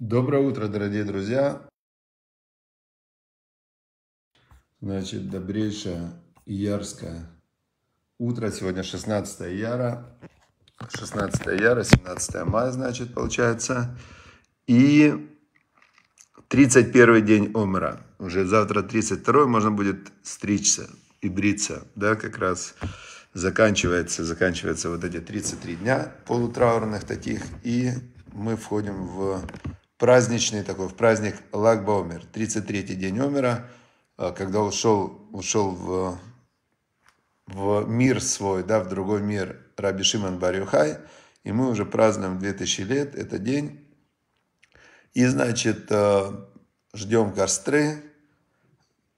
Доброе утро, дорогие друзья! Значит, добрейшее ярское утро. Сегодня 16 яра. 16 яра, 17 мая, значит, получается. И 31 день умра. Уже завтра 32 можно будет стричься и бриться. Да, как раз заканчивается, заканчивается вот эти 33 дня полутраурных таких. И мы входим в праздничный такой, в праздник Лагба умер, 33-й день умера, э, когда ушел, ушел в, в мир свой, да, в другой мир Раби Шимон Барюхай, и мы уже празднуем 2000 лет, этот день. И, значит, э, ждем костры,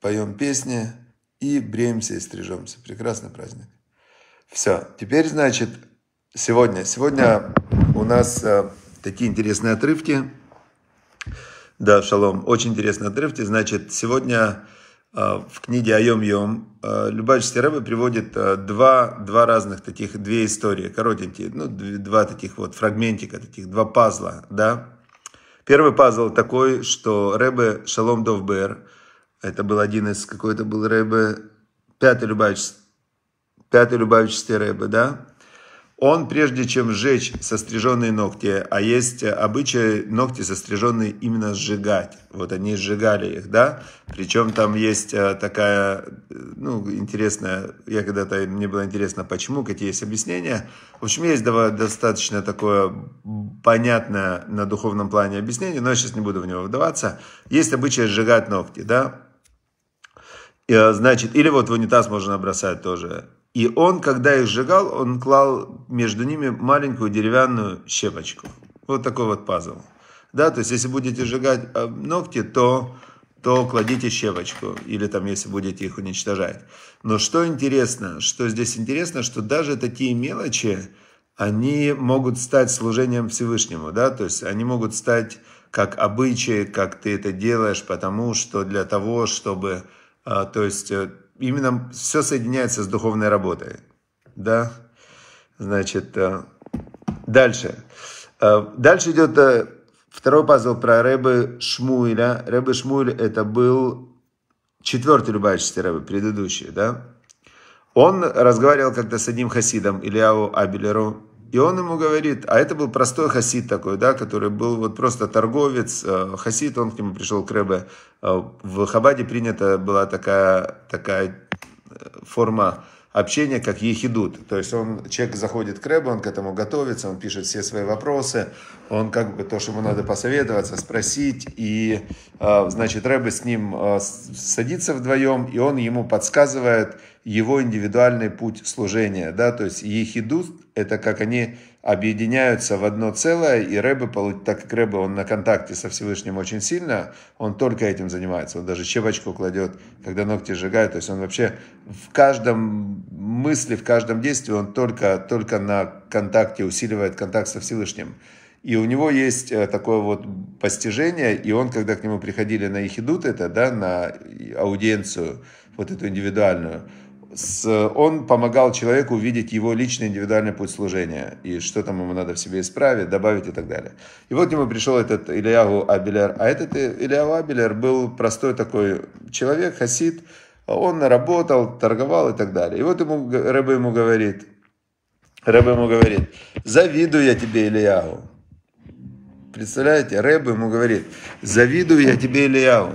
поем песни и бреемся и стрижемся. Прекрасный праздник. Все, теперь, значит, сегодня. Сегодня у нас э, такие интересные отрывки. Да, шалом. Очень интересный отрывки. Значит, сегодня а, в книге Айом Йом а, Любавичский Рэбе приводит а, два, два разных таких, две истории, коротенькие, ну, два таких вот фрагментика, таких, два пазла, да. Первый пазл такой, что Рэбе Шалом Довбер, это был один из, какой-то был Рэбе, пятый Любавичский, пятый Любавичский Рэбе, да, он, прежде чем сжечь состриженные ногти, а есть обычаи ногти состриженные именно сжигать. Вот они сжигали их, да? Причем там есть э, такая, э, ну, интересная, я когда-то, мне было интересно, почему, какие есть объяснения. В общем, есть достаточно такое понятное на духовном плане объяснение, но я сейчас не буду в него вдаваться. Есть обычай сжигать ногти, да? Э, значит, или вот в унитаз можно бросать тоже и он, когда их сжигал, он клал между ними маленькую деревянную щепочку. Вот такой вот пазл. Да, то есть, если будете сжигать э, ногти, то, то кладите щепочку. Или там, если будете их уничтожать. Но что интересно, что здесь интересно, что даже такие мелочи, они могут стать служением Всевышнему, да, то есть они могут стать как обычаи, как ты это делаешь, потому что для того, чтобы, э, то есть э, именно все соединяется с духовной работой. Да? Значит, э, дальше. Э, дальше идет э, второй пазл про Рэбе Шмуиля. Рэбе Шмуиль это был четвертый Любавичский Рэбе, предыдущий, да? Он разговаривал как-то с одним хасидом, Ильяу Абелеру, и он ему говорит, а это был простой хасид такой, да, который был вот просто торговец, э, хасид, он к нему пришел к Рэбе. Э, в Хабаде принята была такая, такая э, форма общение как ехидут. То есть он, человек заходит к Рэбе, он к этому готовится, он пишет все свои вопросы, он как бы то, что ему надо посоветоваться, спросить, и, а, значит, Рэбе с ним а, садится вдвоем, и он ему подсказывает его индивидуальный путь служения, да, то есть ехидут, это как они объединяются в одно целое, и Рэбе, так как Рэбе, он на контакте со Всевышним очень сильно, он только этим занимается, он даже щепочку кладет, когда ногти сжигают, то есть он вообще в каждом мысли, в каждом действии, он только, только на контакте усиливает контакт со Всевышним. И у него есть э, такое вот постижение, и он, когда к нему приходили на их идут это, да, на аудиенцию, вот эту индивидуальную, он помогал человеку увидеть его личный индивидуальный путь служения, и что там ему надо в себе исправить, добавить и так далее. И вот к нему пришел этот Ильягу Абелер, а этот Ильягу Абелер был простой такой человек, хасид, он работал, торговал и так далее. И вот ему, Рэбе ему говорит, Рэбе ему говорит, завидую я тебе, Ильягу. Представляете, Рэбе ему говорит, завидую я тебе, Ильягу.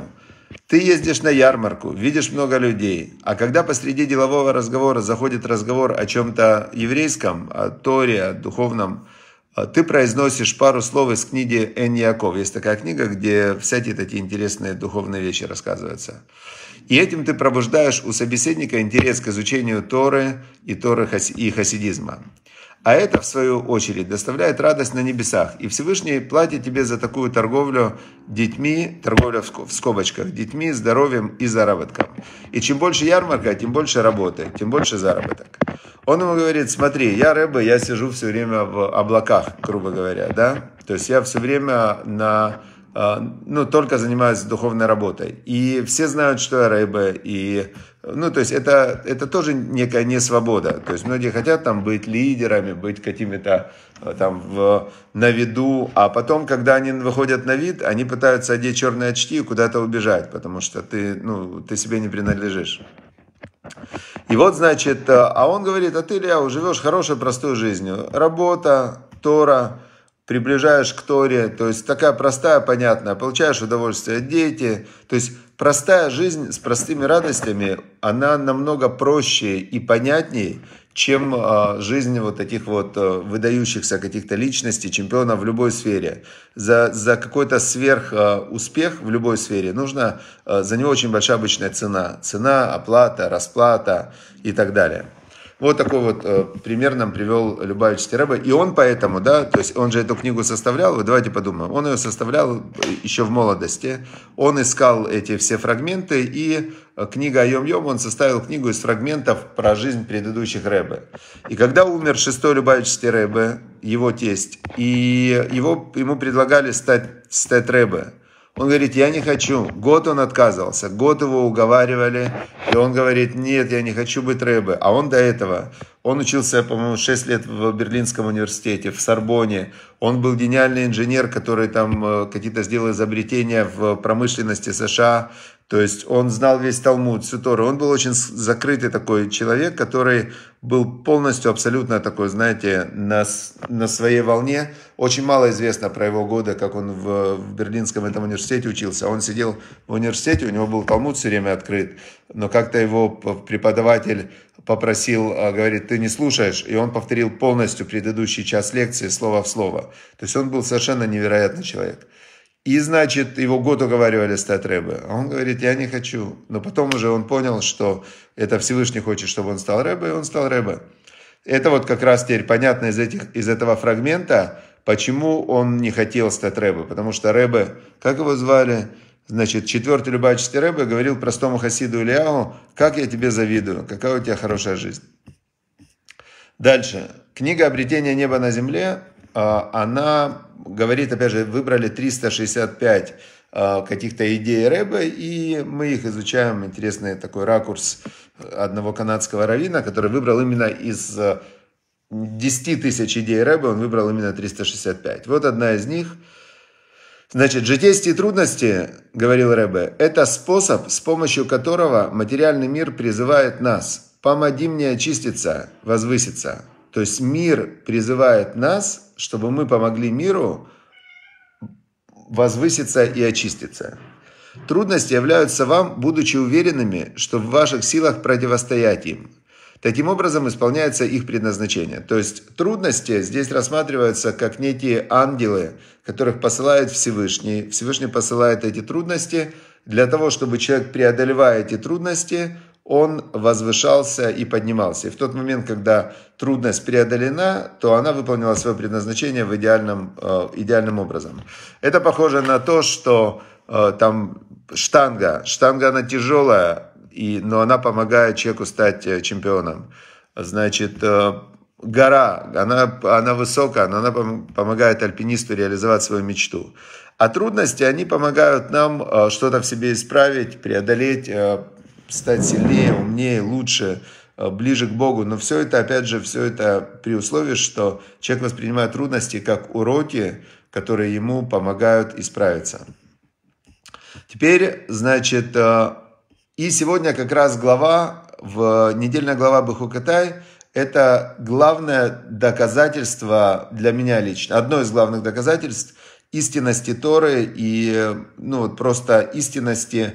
Ты ездишь на ярмарку, видишь много людей, а когда посреди делового разговора заходит разговор о чем-то еврейском, о Торе, о духовном, а, ты произносишь пару слов из книги Энни Яков. Есть такая книга, где всякие такие интересные духовные вещи рассказываются. И этим ты пробуждаешь у собеседника интерес к изучению Торы и Торы и хасидизма. А это, в свою очередь, доставляет радость на небесах. И Всевышний платит тебе за такую торговлю детьми, торговля в скобочках, детьми, здоровьем и заработком. И чем больше ярмарка, тем больше работы, тем больше заработок. Он ему говорит, смотри, я рыба, я сижу все время в облаках, грубо говоря, да? То есть я все время на э, ну, только занимаюсь духовной работой. И все знают, что я рыба, и ну, то есть это, это тоже некая несвобода. То есть многие хотят там быть лидерами, быть какими-то э, там в, на виду, а потом, когда они выходят на вид, они пытаются одеть черные очки и куда-то убежать, потому что ты, ну, ты себе не принадлежишь. И вот, значит, э, а он говорит, а ты, Илья, живешь хорошей, простой жизнью. Работа, Тора, приближаешь к Торе, то есть такая простая, понятная, получаешь удовольствие, дети, то есть простая жизнь с простыми радостями, она намного проще и понятнее, чем э, жизнь вот таких вот э, выдающихся каких-то личностей, чемпионов в любой сфере. За, за какой-то сверхуспех а, э, в любой сфере нужно, э, за него очень большая обычная цена. Цена, оплата, расплата и так далее. Вот такой вот э, пример нам привел Любавичский Рэбе. И он поэтому, да, то есть он же эту книгу составлял, вот давайте подумаем, он ее составлял э, еще в молодости, он искал эти все фрагменты, и э, книга о Йом-Йом, он составил книгу из фрагментов про жизнь предыдущих Рэбе. И когда умер шестой Любавичский Рэбе, его тесть, и его, ему предлагали стать, стать Рэбе – он говорит, я не хочу. Год он отказывался, год его уговаривали. И он говорит, нет, я не хочу быть рыбы. А он до этого, он учился, по-моему, 6 лет в Берлинском университете, в Сорбоне. Он был гениальный инженер, который там э, какие-то сделал изобретения в промышленности США. То есть он знал весь Талмуд, всю Тору. Он был очень закрытый такой человек, который был полностью, абсолютно такой, знаете, на, на своей волне. Очень мало известно про его годы, как он в, в Берлинском этом университете учился. Он сидел в университете, у него был талмуд все время открыт, но как-то его преподаватель попросил, а, говорит, ты не слушаешь, и он повторил полностью предыдущий час лекции слово в слово. То есть он был совершенно невероятный человек. И, значит, его год уговаривали стать рэбе. А он говорит, я не хочу. Но потом уже он понял, что это Всевышний хочет, чтобы он стал рэбе, и он стал рэбе. Это вот как раз теперь понятно из, этих, из этого фрагмента, Почему он не хотел стать Рэбе? Потому что Рэбе, как его звали? Значит, четвертый любачистый Рэбе говорил простому Хасиду Ильяу, как я тебе завидую, какая у тебя хорошая жизнь. Дальше. Книга «Обретение неба на земле», а, она говорит, опять же, выбрали 365 а, каких-то идей Рэбе, и мы их изучаем. Интересный такой ракурс одного канадского равина, который выбрал именно из а, 10 тысяч идей Рэба он выбрал именно 365. Вот одна из них. Значит, житейские трудности, говорил Рэбе, это способ, с помощью которого материальный мир призывает нас. Помоги мне очиститься, возвыситься. То есть мир призывает нас, чтобы мы помогли миру возвыситься и очиститься. Трудности являются вам, будучи уверенными, что в ваших силах противостоять им. Таким образом исполняется их предназначение. То есть трудности здесь рассматриваются как некие ангелы, которых посылает Всевышний. Всевышний посылает эти трудности для того, чтобы человек, преодолевая эти трудности, он возвышался и поднимался. И в тот момент, когда трудность преодолена, то она выполнила свое предназначение в идеальном, э, идеальным образом. Это похоже на то, что э, там штанга, штанга она тяжелая, и, но она помогает человеку стать э, чемпионом. Значит, э, гора, она, она высокая, но она помогает альпинисту реализовать свою мечту. А трудности, они помогают нам э, что-то в себе исправить, преодолеть, стать сильнее, умнее, лучше, ближе к Богу. Но все это, опять же, все это при условии, что человек воспринимает трудности как уроки, которые ему помогают исправиться. Теперь, значит, и сегодня как раз глава, в, недельная глава Бахукатай, это главное доказательство для меня лично, одно из главных доказательств истинности Торы и ну, вот просто истинности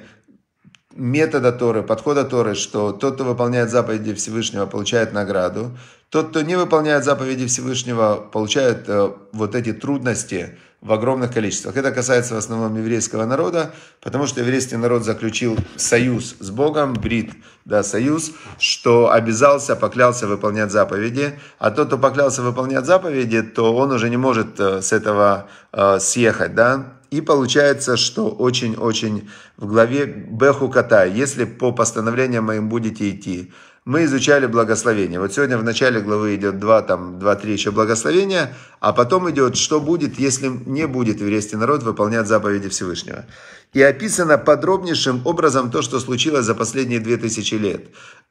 метода Торы, подхода Торы, что тот, кто выполняет заповеди Всевышнего, получает награду, тот, кто не выполняет заповеди Всевышнего, получает э, вот эти трудности – в огромных количествах. Это касается в основном еврейского народа, потому что еврейский народ заключил союз с Богом, брит, да, союз, что обязался, поклялся выполнять заповеди, а тот, кто поклялся выполнять заповеди, то он уже не может э, с этого э, съехать, да, и получается, что очень-очень в главе Беху Ката, если по постановлениям моим будете идти, мы изучали благословение. Вот сегодня в начале главы идет 2, там 2-3 еще благословения, а потом идет, что будет, если не будет еврейский народ выполнять заповеди Всевышнего. И описано подробнейшим образом то, что случилось за последние 2000 лет.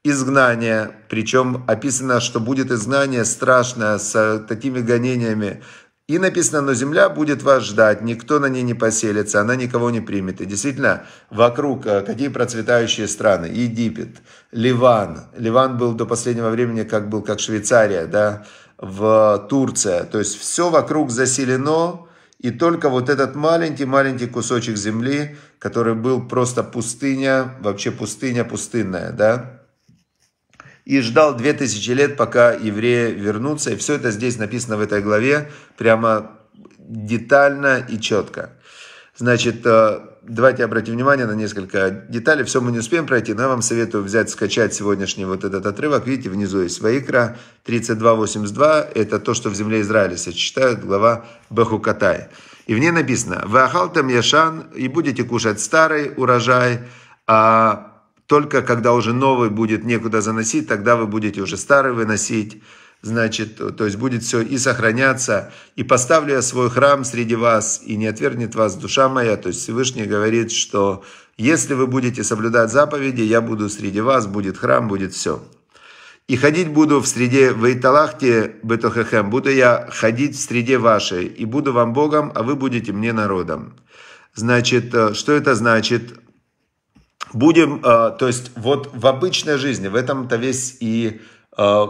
Изгнание, причем описано, что будет изгнание страшное, с такими гонениями, и написано, но земля будет вас ждать, никто на ней не поселится, она никого не примет. И действительно, вокруг э, какие процветающие страны. Египет, Ливан. Ливан был до последнего времени как был, как Швейцария, да, в Турция. То есть все вокруг заселено, и только вот этот маленький-маленький кусочек земли, который был просто пустыня, вообще пустыня пустынная, да, и ждал две тысячи лет, пока евреи вернутся. И все это здесь написано в этой главе прямо детально и четко. Значит, э, давайте обратим внимание на несколько деталей. Все мы не успеем пройти, но я вам советую взять, скачать сегодняшний вот этот отрывок. Видите, внизу есть Ваикра 32.82. Это то, что в земле Израиля сочетают, глава Бахукатай. И в ней написано «Вахалтам яшан, и будете кушать старый урожай, а только когда уже новый будет некуда заносить, тогда вы будете уже старый выносить. Значит, то есть будет все и сохраняться. И поставлю я свой храм среди вас, и не отвергнет вас душа моя. То есть Всевышний говорит, что если вы будете соблюдать заповеди, я буду среди вас, будет храм, будет все. И ходить буду в среде Вейталахте Бетохехем, буду я ходить в среде вашей, и буду вам Богом, а вы будете мне народом. Значит, э, что это значит? будем, э, то есть вот в обычной жизни, в этом-то весь и э,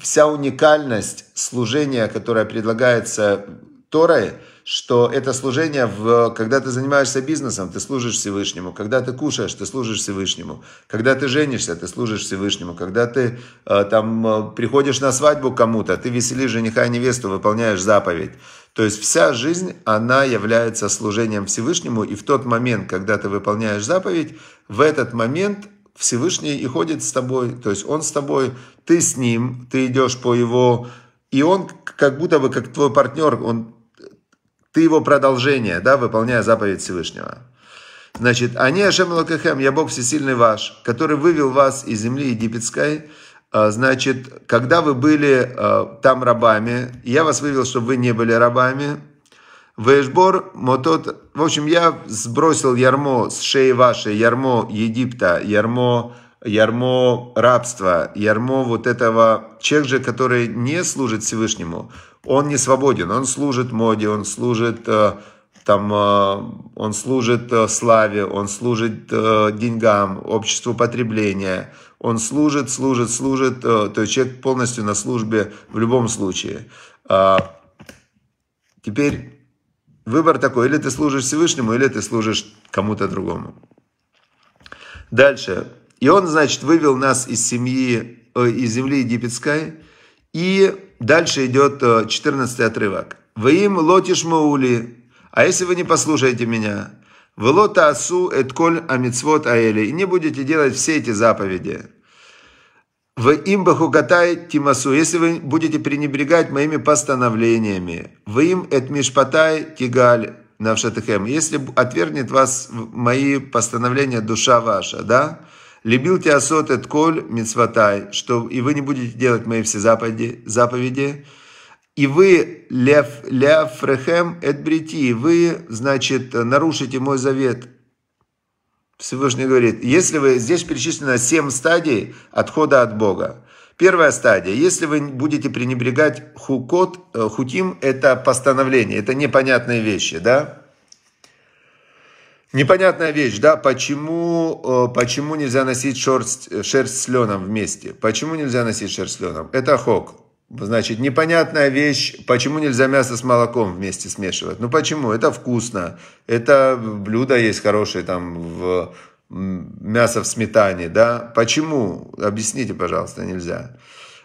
вся уникальность служения, которое предлагается Торой, что это служение, в, когда ты занимаешься бизнесом, ты служишь Всевышнему, когда ты кушаешь, ты служишь Всевышнему, когда ты женишься, ты служишь Всевышнему, когда ты э, там приходишь на свадьбу кому-то, ты веселишь жениха и невесту, выполняешь заповедь. То есть вся жизнь, она является служением Всевышнему, и в тот момент, когда ты выполняешь заповедь, в этот момент Всевышний и ходит с тобой, то есть Он с тобой, ты с Ним, ты идешь по Его, и Он как будто бы как твой партнер, он, ты его продолжение, да, выполняя заповедь Всевышнего. Значит, «Они Ашем Лакахем, я Бог Всесильный ваш, который вывел вас из земли египетской, а, значит, когда вы были а, там рабами, я вас вывел, чтобы вы не были рабами. Вешбор, мотот, в общем, я сбросил ярмо с шеи вашей, ярмо Египта, ярмо, ярмо рабства, ярмо вот этого человека же, который не служит Всевышнему, он не свободен, он служит моде, он служит э, там э, он служит э, славе, он служит деньгам, обществу потребления, он служит, служит, служит. Э, то есть человек полностью на службе в любом случае. А, теперь выбор такой. Или ты служишь Всевышнему, или ты служишь кому-то другому. Дальше. И он, значит, вывел нас из семьи, э, из земли египетской. И дальше идет 14 э, отрывок. «Вы им лотиш маули, а если вы не послушаете меня, Велота асу эт коль амицвот аэли. И не будете делать все эти заповеди. В им бахукатай тимасу. Если вы будете пренебрегать моими постановлениями. В им эт мишпатай тигаль навшатыхем. Если отвергнет вас мои постановления душа ваша, да? Любил тебя сот эт коль мицватай, что и вы не будете делать мои все заповеди, заповеди и вы, лев, ляфрехем, эдбрити, вы, значит, нарушите мой завет. Всевышний говорит, если вы, здесь перечислено семь стадий отхода от Бога. Первая стадия, если вы будете пренебрегать хукот, э, хутим, это постановление, это непонятные вещи, да? Непонятная вещь, да, почему, э, почему нельзя носить шерсть, шерсть с леном вместе? Почему нельзя носить шерсть с леном? Это хок. Значит, непонятная вещь, почему нельзя мясо с молоком вместе смешивать. Ну почему? Это вкусно. Это блюдо есть хорошее там в мясо в сметане, да? Почему? Объясните, пожалуйста, нельзя.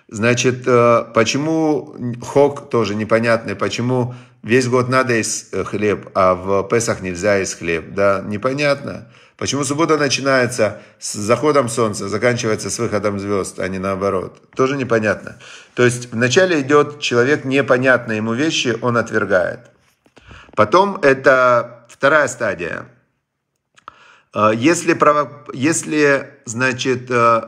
Значит, э, почему хок тоже непонятный, почему весь год надо есть хлеб, а в Песах нельзя есть хлеб, да? Непонятно. Почему суббота начинается с заходом солнца, заканчивается с выходом звезд, а не наоборот? Тоже непонятно. То есть вначале идет человек, непонятно ему вещи, он отвергает. Потом это вторая стадия. Э, если, право, если значит, э,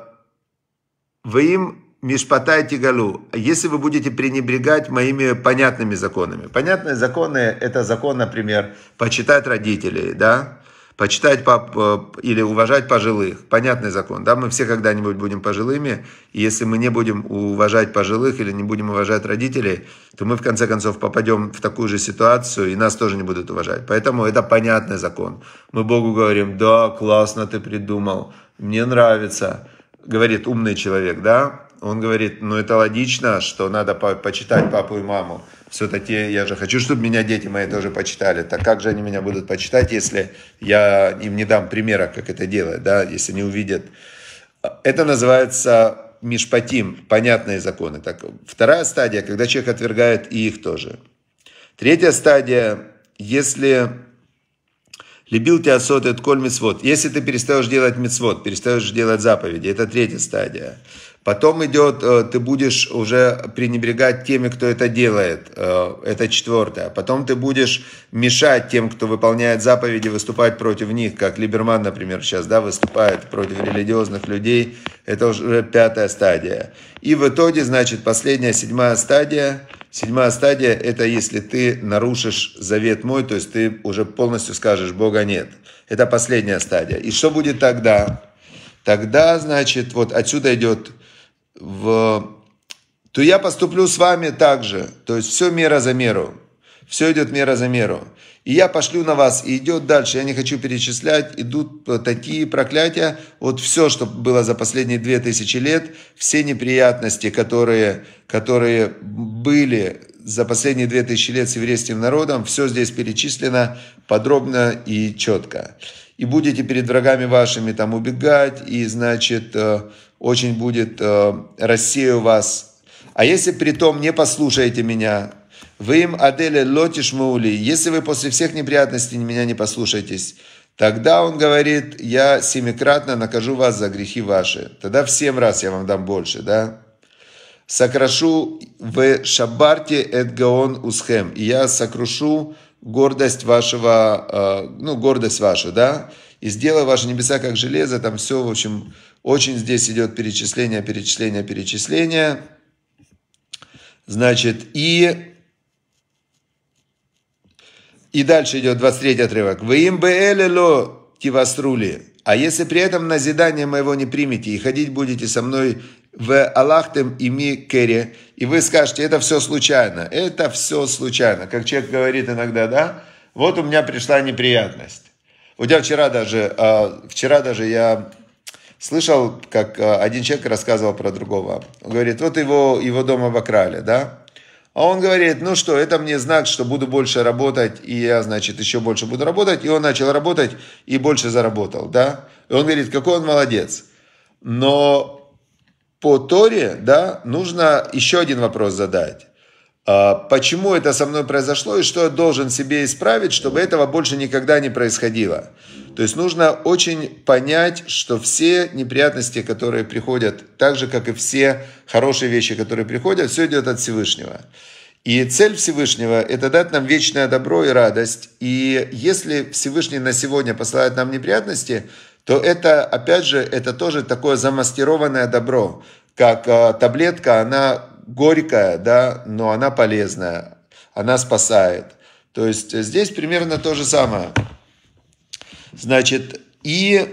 вы им Мишпатай Тигалу, если вы будете пренебрегать моими понятными законами. Понятные законы – это закон, например, почитать родителей, да? почитать пап, э, или уважать пожилых. Понятный закон, да, мы все когда-нибудь будем пожилыми, и если мы не будем уважать пожилых или не будем уважать родителей, то мы в конце концов попадем в такую же ситуацию, и нас тоже не будут уважать. Поэтому это понятный закон. Мы Богу говорим, да, классно ты придумал, мне нравится, говорит умный человек, да, он говорит, ну это логично, что надо по почитать папу и маму. Все-таки я же хочу, чтобы меня дети мои тоже почитали. Так как же они меня будут почитать, если я им не дам примера, как это делать, да, если не увидят. Это называется мишпатим, понятные законы. Так, вторая стадия, когда человек отвергает и их тоже. Третья стадия, если Любил тебя сот от коль мецвод. Если ты перестаешь делать мецвод, перестаешь делать заповеди, это третья стадия. Потом идет, э, ты будешь уже пренебрегать теми, кто это делает. Э, это четвертое. Потом ты будешь мешать тем, кто выполняет заповеди, выступать против них, как Либерман, например, сейчас да, выступает против религиозных людей. Это уже пятая стадия. И в итоге, значит, последняя, седьмая стадия – Седьмая стадия – это если ты нарушишь завет мой, то есть ты уже полностью скажешь, Бога нет. Это последняя стадия. И что будет тогда? Тогда, значит, вот отсюда идет в... То я поступлю с вами так же. То есть все мера за меру. Все идет мера за меру. И я пошлю на вас, и идет дальше. Я не хочу перечислять. Идут э, такие проклятия. Вот все, что было за последние две тысячи лет, все неприятности, которые, которые были за последние две тысячи лет с еврейским народом, все здесь перечислено подробно и четко. И будете перед врагами вашими там убегать, и, значит, э, очень будет э, рассею вас а если при том не послушаете меня, вы им аделе лотиш маули. Если вы после всех неприятностей меня не послушаетесь, тогда, он говорит, я семикратно накажу вас за грехи ваши. Тогда в семь раз я вам дам больше, да? Сокрашу в шабарте эдгаон усхем. И я сокрушу гордость вашего, э, ну, гордость вашу, да? И сделаю ваши небеса как железо, там все, в общем, очень здесь идет перечисление, перечисление, перечисление. Значит, и и дальше идет 23 отрывок. «Вы им бы элело тивасрули, а если при этом назидание моего не примете и ходить будете со мной в Аллахтем и ми кере, и вы скажете, это все случайно, это все случайно. Как человек говорит иногда, да, вот у меня пришла неприятность. У тебя вчера даже, а, вчера даже я слышал, как а, один человек рассказывал про другого. Он говорит, вот его, его дома обокрали, да, а он говорит, ну что, это мне знак, что буду больше работать, и я, значит, еще больше буду работать. И он начал работать и больше заработал, да. И он говорит, какой он молодец. Но по Торе, да, нужно еще один вопрос задать. А, почему это со мной произошло и что я должен себе исправить, чтобы этого больше никогда не происходило? То есть нужно очень понять, что все неприятности, которые приходят, так же, как и все хорошие вещи, которые приходят, все идет от Всевышнего. И цель Всевышнего – это дать нам вечное добро и радость. И если Всевышний на сегодня посылает нам неприятности, то это, опять же, это тоже такое замастерованное добро, как э, таблетка, она горькая, да, но она полезная, она спасает. То есть здесь примерно то же самое. Значит, и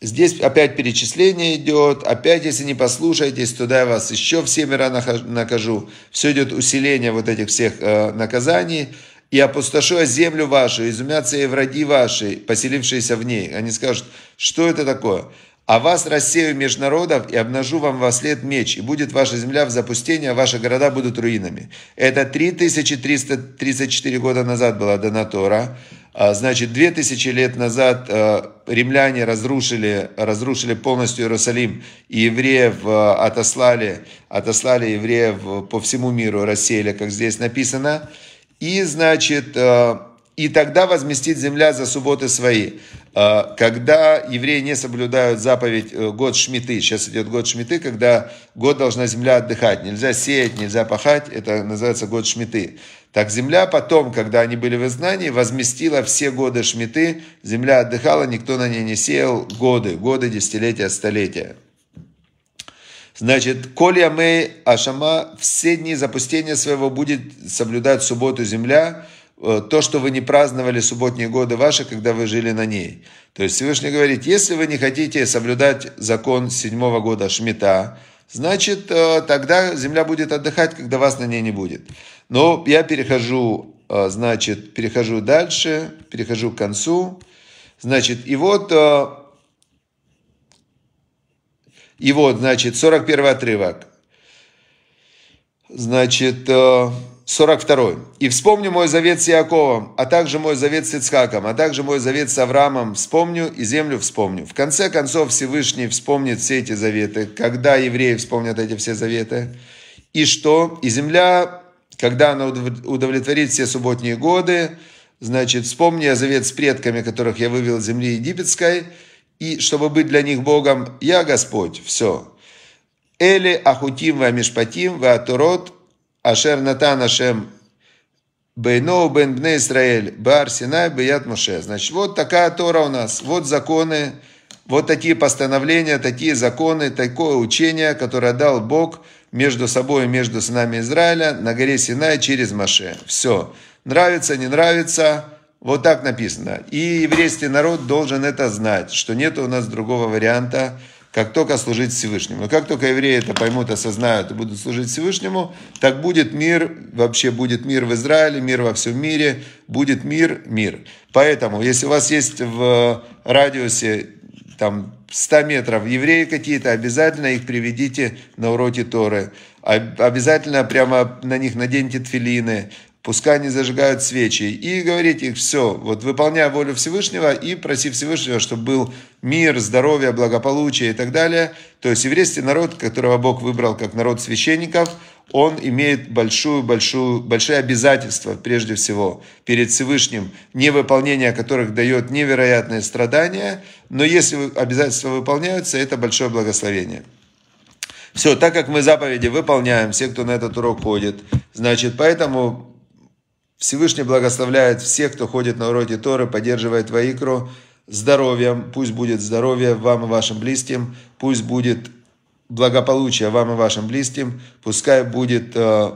Здесь опять перечисление идет, опять если не послушаетесь, туда я вас еще в семеро накажу. Все идет усиление вот этих всех э, наказаний. И опустошу я землю вашу, изумятся и враги ваши, поселившиеся в ней. Они скажут, что это такое? А вас рассею между народов и обнажу вам во след меч, и будет ваша земля в запустении, а ваши города будут руинами. Это 3334 года назад была дана Тора. А, значит, две тысячи лет назад а, римляне разрушили, разрушили полностью Иерусалим, и евреев а, отослали, отослали евреев по всему миру, рассеяли, как здесь написано. И, значит, и тогда возместит земля за субботы свои. А, когда евреи не соблюдают заповедь э, год шмиты, сейчас идет год шмиты, когда год должна земля отдыхать, нельзя сеять, нельзя пахать, это называется год шмиты. Так земля потом, когда они были в изгнании, возместила все годы шмиты, земля отдыхала, никто на ней не сеял годы, годы, десятилетия, столетия. Значит, Коля Мэй Ашама все дни запустения своего будет соблюдать субботу земля, Э, то, что вы не праздновали субботние годы ваши, когда вы жили на ней. То есть Всевышний говорит, если вы не хотите соблюдать закон седьмого года Шмита, значит, э, тогда земля будет отдыхать, когда вас на ней не будет. Но я перехожу, э, значит, перехожу дальше, перехожу к концу. Значит, и вот, и вот, значит, 41 отрывок. Значит, 42. «И вспомню мой завет с Иаковом, а также мой завет с Ицхаком, а также мой завет с Авраамом, вспомню и землю вспомню». В конце концов Всевышний вспомнит все эти заветы, когда евреи вспомнят эти все заветы. И что? И земля, когда она удовлетворит все субботние годы, значит, вспомни я завет с предками, которых я вывел из земли египетской, и чтобы быть для них Богом, я Господь, все. Эле ахутим ва мишпатим ва турот Ашер Натан Ашем Бейноу Бен Бне Исраэль Бар Синай Бият Моше. Значит, вот такая Тора у нас, вот законы, вот такие постановления, такие законы, такое учение, которое дал Бог между собой и между сынами Израиля на горе Синай через Моше. Все. Нравится, не нравится, вот так написано. И еврейский народ должен это знать, что нет у нас другого варианта, как только служить Всевышнему. И как только евреи это поймут, осознают и будут служить Всевышнему, так будет мир, вообще будет мир в Израиле, мир во всем мире, будет мир, мир. Поэтому, если у вас есть в радиусе там 100 метров евреи какие-то, обязательно их приведите на уроки Торы. Обязательно прямо на них наденьте тфилины пускай они зажигают свечи, и говорить их все, вот выполняя волю Всевышнего и проси Всевышнего, чтобы был мир, здоровье, благополучие и так далее. То есть еврейский народ, которого Бог выбрал как народ священников, он имеет большую, большую, большие обязательства, прежде всего, перед Всевышним, невыполнение которых дает невероятные страдания, но если обязательства выполняются, это большое благословение. Все, так как мы заповеди выполняем, все, кто на этот урок ходит, значит, поэтому Всевышний благословляет всех, кто ходит на уроке Торы, поддерживает Ваикру здоровьем. Пусть будет здоровье вам и вашим близким. Пусть будет благополучие вам и вашим близким. Пускай будет э,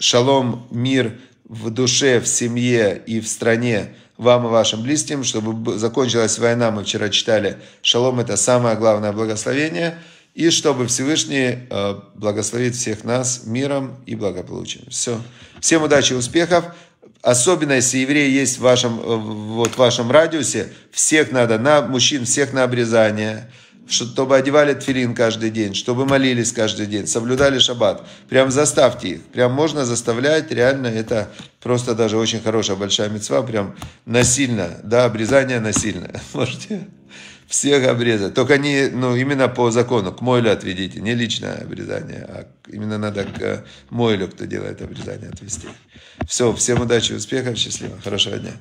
шалом, мир в душе, в семье и в стране вам и вашим близким, чтобы закончилась война, мы вчера читали, шалом это самое главное благословение, и чтобы Всевышний э, благословит всех нас миром и благополучием. Все. Всем удачи и успехов. Особенно, если евреи есть в вашем, э, вот, в вашем радиусе, всех надо, на мужчин всех на обрезание, чтобы одевали тфилин каждый день, чтобы молились каждый день, соблюдали шаббат. Прям заставьте их, прям можно заставлять, реально это просто даже очень хорошая большая мецва, прям насильно, да, обрезание насильно. Можете всех обрезать. Только не, ну, именно по закону, к Мойлю отведите, не личное обрезание, а именно надо к э, Мойлю, кто делает обрезание, отвести. Все, всем удачи, успехов, счастливо, хорошего дня.